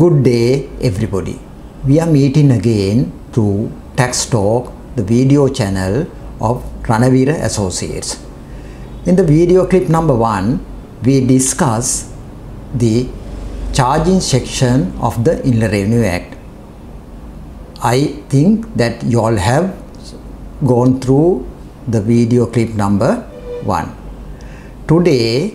Good day everybody. We are meeting again through Tax Talk, the video channel of Ranavira Associates. In the video clip number 1, we discuss the charging section of the Inland Revenue Act. I think that you all have gone through the video clip number 1. Today,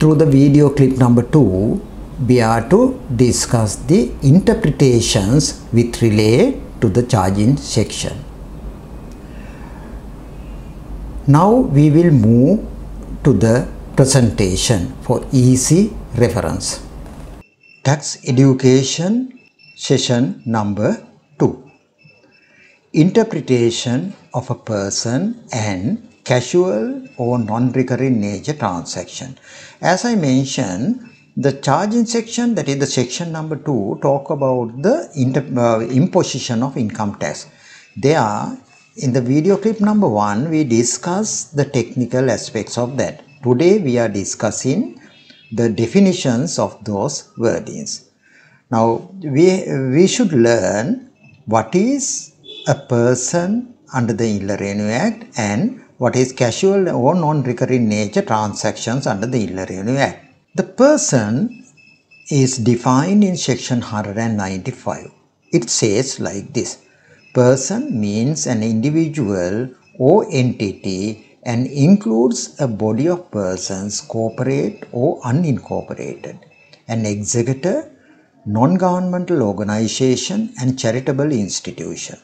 through the video clip number 2, we are to discuss the interpretations with relate to the charging section. Now we will move to the presentation for easy reference. Tax Education Session number 2 Interpretation of a person and casual or non-recurring nature transaction. As I mentioned, the charging section that is the section number 2 talk about the inter, uh, imposition of income tax there in the video clip number 1 we discuss the technical aspects of that today we are discussing the definitions of those wordings now we we should learn what is a person under the Iller Revenue Act and what is casual or non-recurring nature transactions under the Iller Revenue Act the person is defined in section 195. It says like this. Person means an individual or entity and includes a body of persons corporate or unincorporated, an executor, non-governmental organization and charitable institution.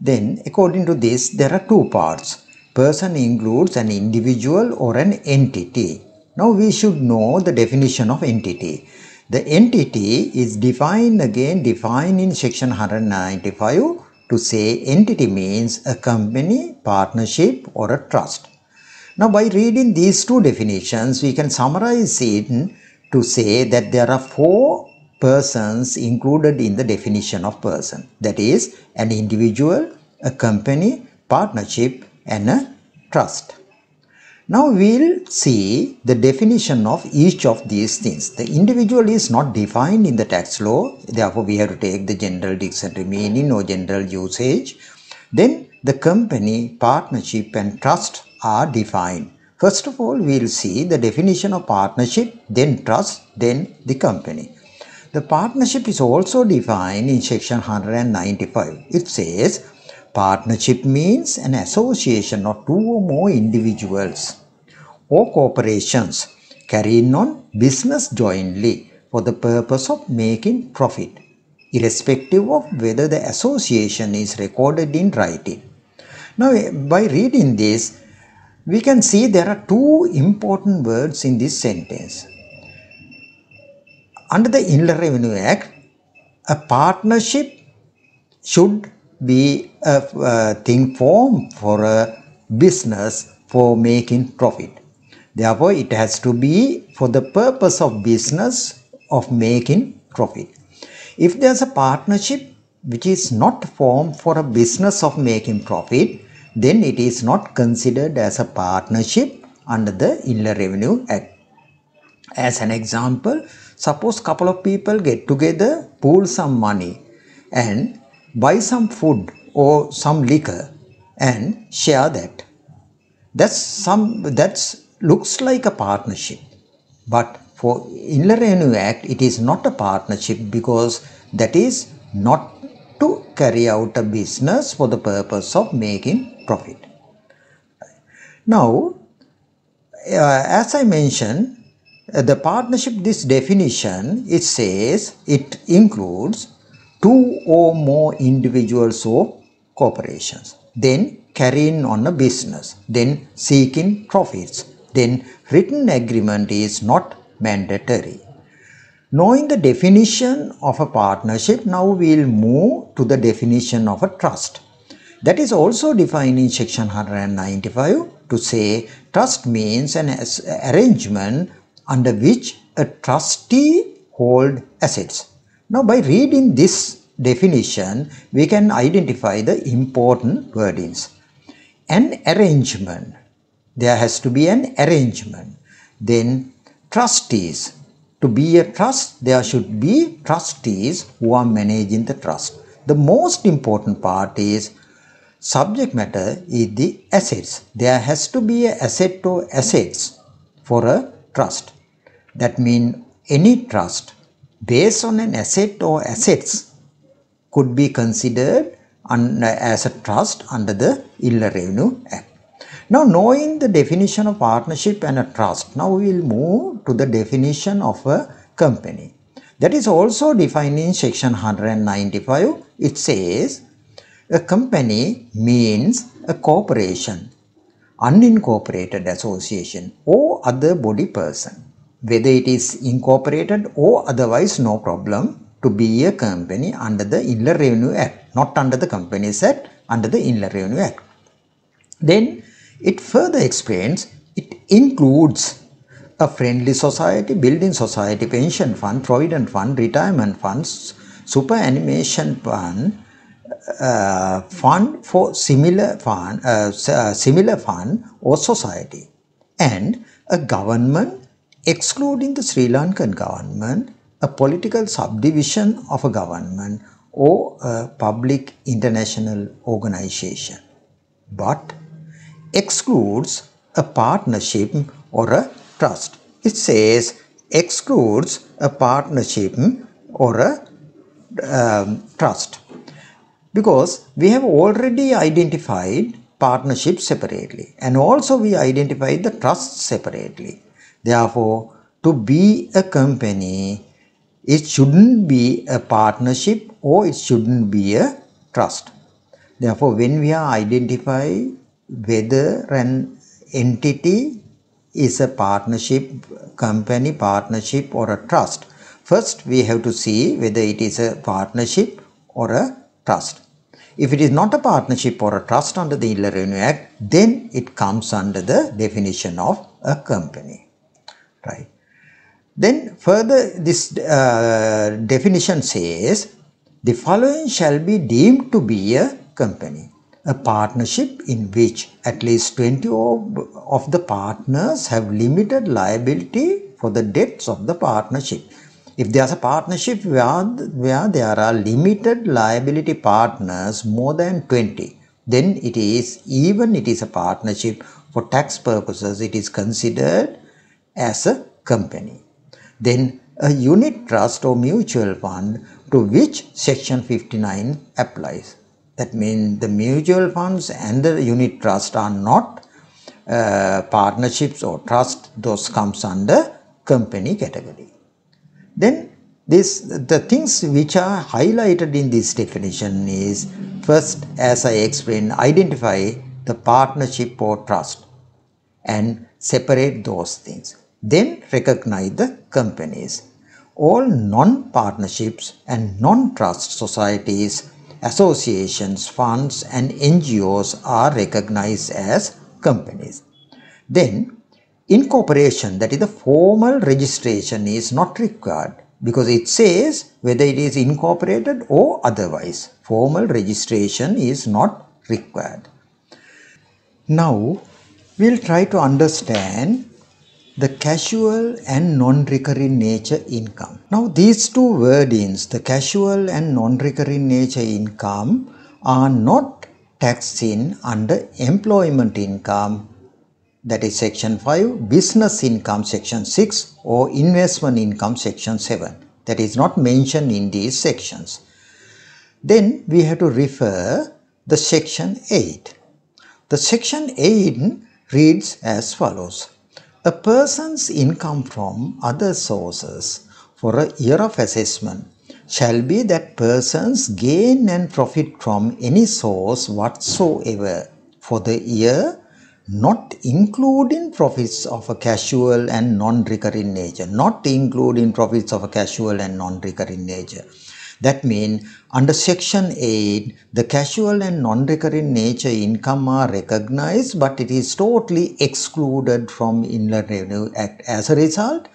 Then according to this there are two parts. Person includes an individual or an entity now we should know the definition of entity. The entity is defined again defined in section 195 to say entity means a company, partnership or a trust. Now by reading these two definitions we can summarize it to say that there are four persons included in the definition of person that is an individual, a company, partnership and a trust. Now we'll see the definition of each of these things. The individual is not defined in the tax law. Therefore, we have to take the general dictionary meaning or general usage. Then the company, partnership and trust are defined. First of all, we'll see the definition of partnership, then trust, then the company. The partnership is also defined in section 195. It says, Partnership means an association of two or more individuals or corporations carrying on business jointly for the purpose of making profit, irrespective of whether the association is recorded in writing. Now, by reading this, we can see there are two important words in this sentence. Under the Inland Revenue Act, a partnership should be a, a thing formed for a business for making profit. Therefore, it has to be for the purpose of business of making profit. If there's a partnership which is not formed for a business of making profit, then it is not considered as a partnership under the Inland Revenue Act. As an example, suppose couple of people get together, pool some money and buy some food or some liquor and share that. That's some that's looks like a partnership, but for Inland Revenue Act it is not a partnership because that is not to carry out a business for the purpose of making profit. Now, uh, as I mentioned, uh, the partnership, this definition, it says it includes two or more individuals or corporations, then carrying on a business, then seeking profits, then written agreement is not mandatory. Knowing the definition of a partnership, now we will move to the definition of a trust. That is also defined in section 195 to say trust means an arrangement under which a trustee hold assets now by reading this definition, we can identify the important wordings. An arrangement, there has to be an arrangement. Then trustees, to be a trust, there should be trustees who are managing the trust. The most important part is subject matter is the assets. There has to be an asset or assets for a trust. That means any trust based on an asset or assets could be considered under, as a trust under the Iller Revenue Act. Now knowing the definition of partnership and a trust, now we will move to the definition of a company. That is also defined in section 195. It says a company means a corporation, unincorporated association or other body person whether it is incorporated or otherwise no problem to be a company under the Inland Revenue Act, not under the Companies Act, under the Inland Revenue Act. Then it further explains it includes a friendly society, building society, pension fund, provident fund, retirement funds, superannuation fund, uh, fund for similar fund, uh, uh, similar fund or society, and a government excluding the Sri Lankan government, a political subdivision of a government or a public international organization, but excludes a partnership or a trust. It says excludes a partnership or a um, trust because we have already identified partnership separately and also we identified the trust separately. Therefore, to be a company, it shouldn't be a partnership or it shouldn't be a trust. Therefore, when we are identify whether an entity is a partnership, company partnership or a trust, first we have to see whether it is a partnership or a trust. If it is not a partnership or a trust under the Illegal Revenue Act, then it comes under the definition of a company right. Then further this uh, definition says the following shall be deemed to be a company, a partnership in which at least 20 of the partners have limited liability for the debts of the partnership. If there's a partnership where, where there are limited liability partners more than 20, then it is even it is a partnership for tax purposes it is considered as a company. Then a unit trust or mutual fund to which section 59 applies. That means the mutual funds and the unit trust are not uh, partnerships or trust those comes under company category. Then this the things which are highlighted in this definition is first as I explained identify the partnership or trust and separate those things then recognize the companies. All non-partnerships and non-trust societies, associations, funds and NGOs are recognized as companies. Then incorporation that is the formal registration is not required because it says whether it is incorporated or otherwise. Formal registration is not required. Now we'll try to understand the casual and non-recurring nature income. Now these two wordings, the casual and non-recurring nature income are not taxed in under employment income that is section 5, business income section 6 or investment income section 7 that is not mentioned in these sections. Then we have to refer the section 8. The section 8 reads as follows a person's income from other sources for a year of assessment shall be that person's gain and profit from any source whatsoever for the year not including profits of a casual and non-recurring nature not including profits of a casual and non-recurring nature that means under section 8, the casual and non-recurring nature income are recognized, but it is totally excluded from Inland Revenue Act. As a result,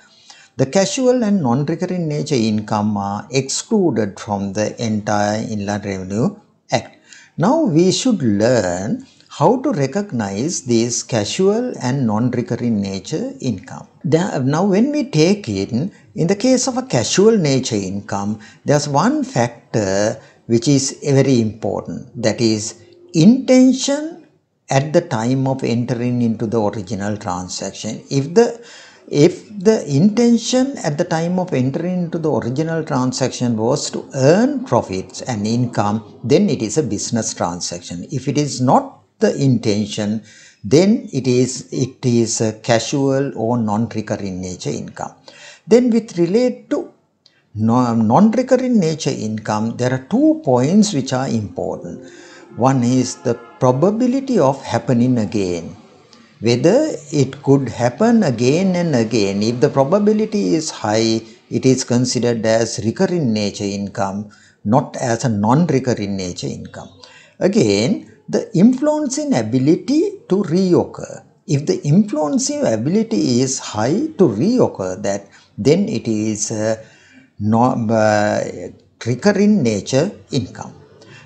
the casual and non-recurring nature income are excluded from the entire Inland Revenue Act. Now we should learn how to recognize this casual and non-recurring nature income. Now when we take in, in the case of a casual nature income, there's one factor which is very important that is intention at the time of entering into the original transaction. If the if the intention at the time of entering into the original transaction was to earn profits and income then it is a business transaction if it is not the intention then it is it is casual or non-recurring nature income then with relate to non-recurring nature income there are two points which are important one is the probability of happening again whether it could happen again and again if the probability is high it is considered as recurring nature income not as a non-recurring nature income again the influencing ability to reoccur. If the influencing ability is high to reoccur that, then it is a non, uh, recurring uh, nature income.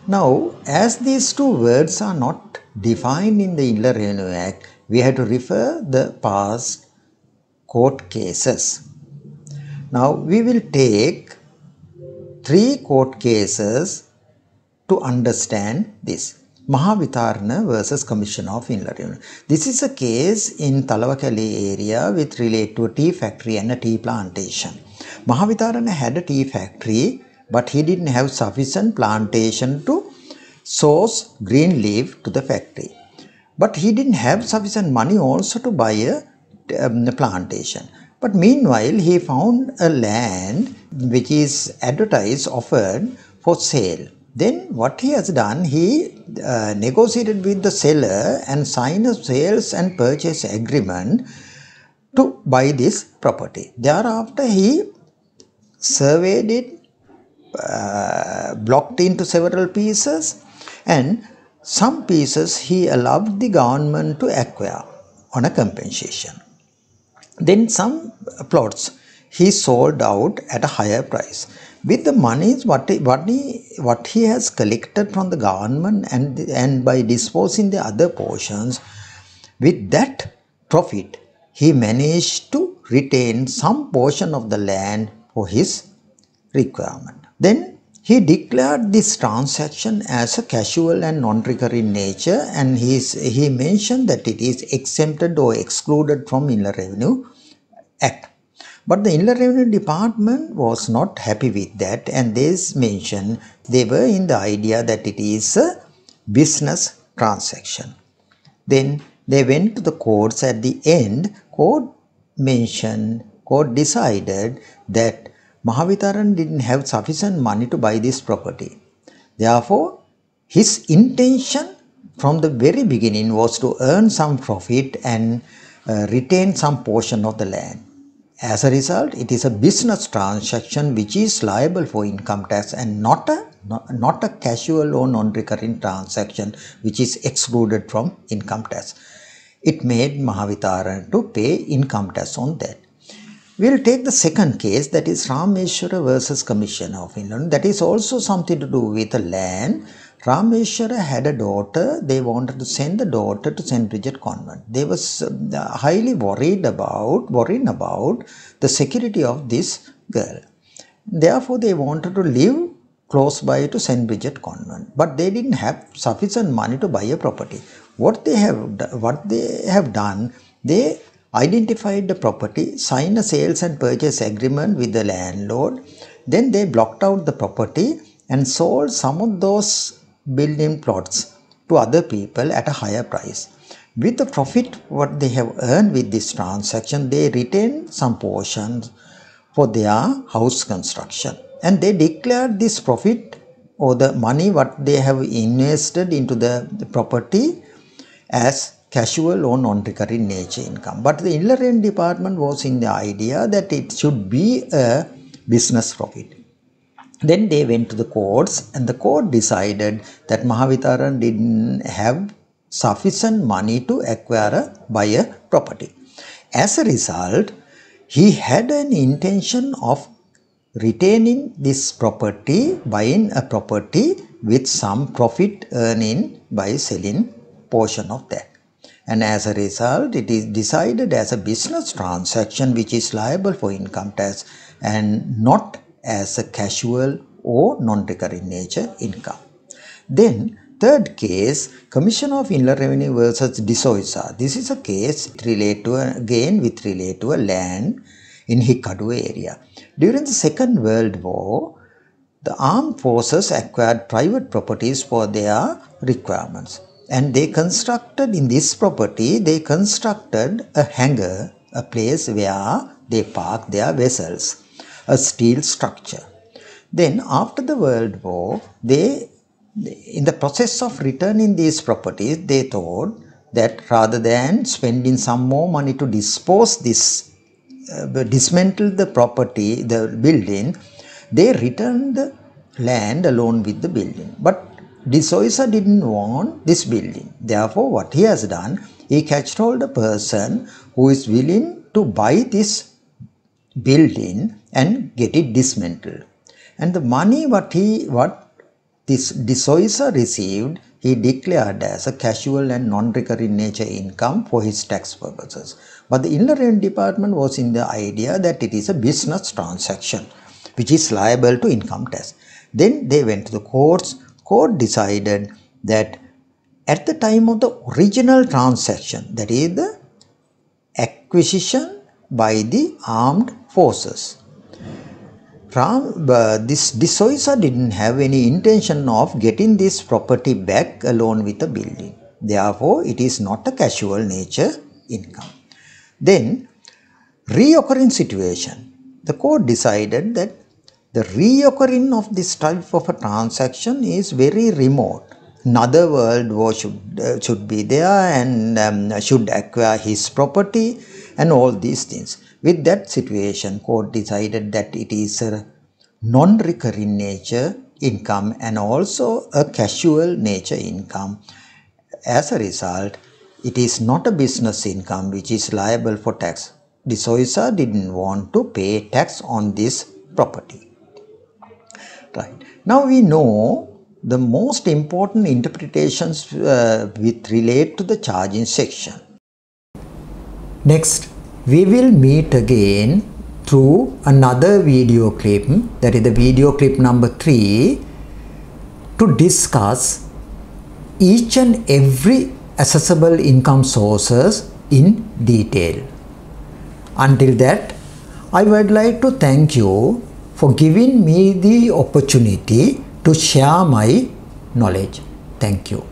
Now, as these two words are not defined in the Inland Revenue Act, we have to refer the past court cases. Now, we will take three court cases to understand this. Mahavitarna versus Commission of Inland This is a case in Talavakali area with relate to a tea factory and a tea plantation. Mahavitarna had a tea factory but he didn't have sufficient plantation to source green leaf to the factory. But he didn't have sufficient money also to buy a, um, a plantation. But meanwhile, he found a land which is advertised offered for sale. Then what he has done, he uh, negotiated with the seller and signed a sales and purchase agreement to buy this property. Thereafter he surveyed it, uh, blocked into several pieces and some pieces he allowed the government to acquire on a compensation. Then some plots he sold out at a higher price with the monies what he, what he, what he has collected from the government and, and by disposing the other portions, with that profit, he managed to retain some portion of the land for his requirement. Then he declared this transaction as a casual and non-recurring nature and he's, he mentioned that it is exempted or excluded from Inland Revenue Act. But the Inland Revenue Department was not happy with that and they mentioned they were in the idea that it is a business transaction. Then they went to the courts at the end, court mentioned, court decided that Mahavitaran didn't have sufficient money to buy this property. Therefore, his intention from the very beginning was to earn some profit and uh, retain some portion of the land. As a result, it is a business transaction which is liable for income tax and not a not a casual or non-recurring transaction which is excluded from income tax. It made Mahavitaran to pay income tax on that. We'll take the second case that is Rameshwara versus Commissioner of England. That is also something to do with the land Rameshwara had a daughter. They wanted to send the daughter to St. Bridget Convent. They were uh, highly worried about, worrying about the security of this girl. Therefore, they wanted to live close by to St. Bridget Convent. But they didn't have sufficient money to buy a property. What they have, what they have done, they identified the property, signed a sales and purchase agreement with the landlord. Then they blocked out the property and sold some of those building plots to other people at a higher price. With the profit what they have earned with this transaction, they retain some portions for their house construction and they declare this profit or the money what they have invested into the, the property as casual or non-recurring nature income. But the inland department was in the idea that it should be a business profit. Then they went to the courts and the court decided that Mahavitaran didn't have sufficient money to acquire a buyer property. As a result, he had an intention of retaining this property, buying a property with some profit earning by selling portion of that. And as a result, it is decided as a business transaction which is liable for income tax and not as a casual or non-recurring nature income. Then third case, Commission of Inland Revenue versus Disoisa. This is a case relate to a, again with relate to a land in Hikadu area. During the Second World War, the armed forces acquired private properties for their requirements and they constructed in this property they constructed a hangar a place where they park their vessels a steel structure. Then after the World War, they in the process of returning these properties, they thought that rather than spending some more money to dispose this, uh, dismantle the property, the building, they returned the land along with the building. But Souza didn't want this building. Therefore, what he has done, he catched hold a person who is willing to buy this built in and get it dismantled. And the money what he what this DeSouza received, he declared as a casual and non-recurring nature income for his tax purposes. But the Inland Revenue Department was in the idea that it is a business transaction which is liable to income tax. Then they went to the courts. Court decided that at the time of the original transaction, that is the acquisition by the armed forces. Ram, uh, this D'Souza didn't have any intention of getting this property back alone with the building. Therefore, it is not a casual nature income. Then, reoccurring situation. The court decided that the reoccurring of this type of a transaction is very remote. Another world war should, uh, should be there and um, should acquire his property and all these things. With that situation, court decided that it is a non-recurring nature income and also a casual nature income. As a result, it is not a business income which is liable for tax. The Soisa didn't want to pay tax on this property. Right. Now we know the most important interpretations uh, with relate to the charging section. Next, we will meet again through another video clip that is the video clip number 3 to discuss each and every accessible income sources in detail. Until that, I would like to thank you for giving me the opportunity to share my knowledge. Thank you.